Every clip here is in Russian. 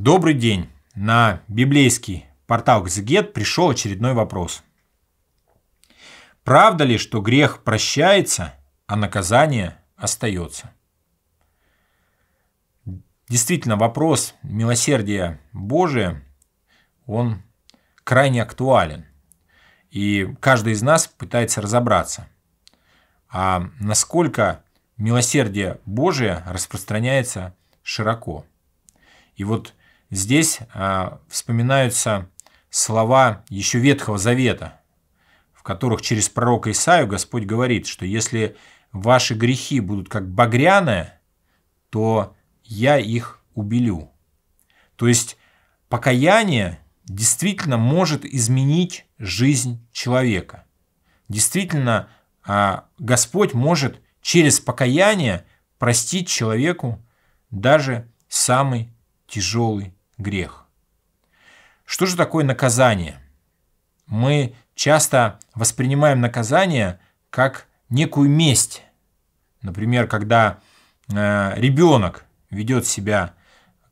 Добрый день. На библейский портал Гзегет пришел очередной вопрос. Правда ли, что грех прощается, а наказание остается? Действительно, вопрос милосердия Божия, он крайне актуален. И каждый из нас пытается разобраться, а насколько милосердие Божие распространяется широко. И вот Здесь а, вспоминаются слова еще Ветхого Завета, в которых через пророка Исаию Господь говорит, что если ваши грехи будут как багряные, то я их убелю. То есть покаяние действительно может изменить жизнь человека. Действительно, а, Господь может через покаяние простить человеку даже самый тяжелый грех. Что же такое наказание? Мы часто воспринимаем наказание как некую месть. Например, когда э, ребенок ведет себя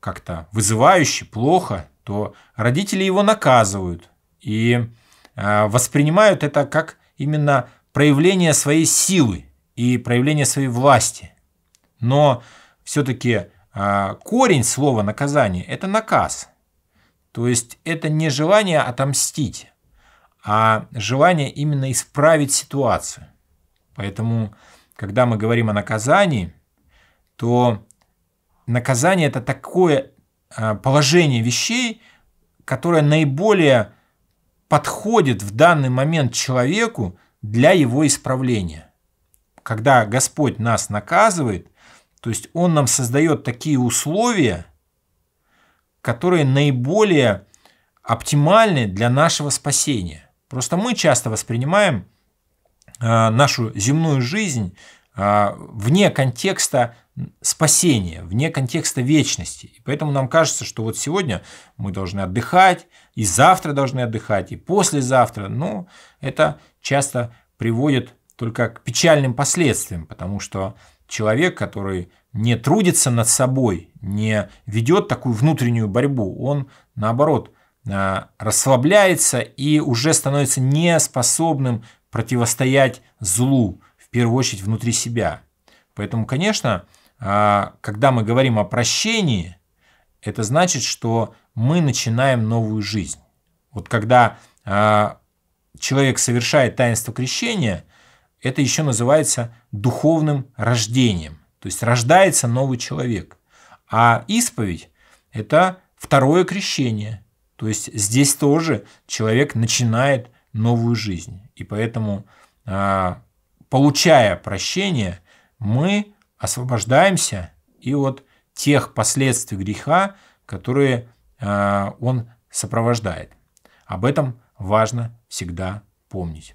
как-то вызывающе, плохо, то родители его наказывают и э, воспринимают это как именно проявление своей силы и проявление своей власти. Но все-таки а, корень слова наказание – это наказ. То есть это не желание отомстить, а желание именно исправить ситуацию. Поэтому, когда мы говорим о наказании, то наказание – это такое а, положение вещей, которое наиболее подходит в данный момент человеку для его исправления. Когда Господь нас наказывает, то есть он нам создает такие условия, которые наиболее оптимальны для нашего спасения. Просто мы часто воспринимаем а, нашу земную жизнь а, вне контекста спасения, вне контекста вечности. И поэтому нам кажется, что вот сегодня мы должны отдыхать, и завтра должны отдыхать, и послезавтра. Но это часто приводит только к печальным последствиям, потому что человек, который не трудится над собой, не ведет такую внутреннюю борьбу, он наоборот а, расслабляется и уже становится неспособным противостоять злу, в первую очередь внутри себя. Поэтому, конечно, а, когда мы говорим о прощении, это значит, что мы начинаем новую жизнь. Вот когда а, человек совершает таинство крещения – это еще называется духовным рождением. То есть рождается новый человек. А исповедь – это второе крещение. То есть здесь тоже человек начинает новую жизнь. И поэтому, а, получая прощение, мы освобождаемся и от тех последствий греха, которые а, он сопровождает. Об этом важно всегда помнить.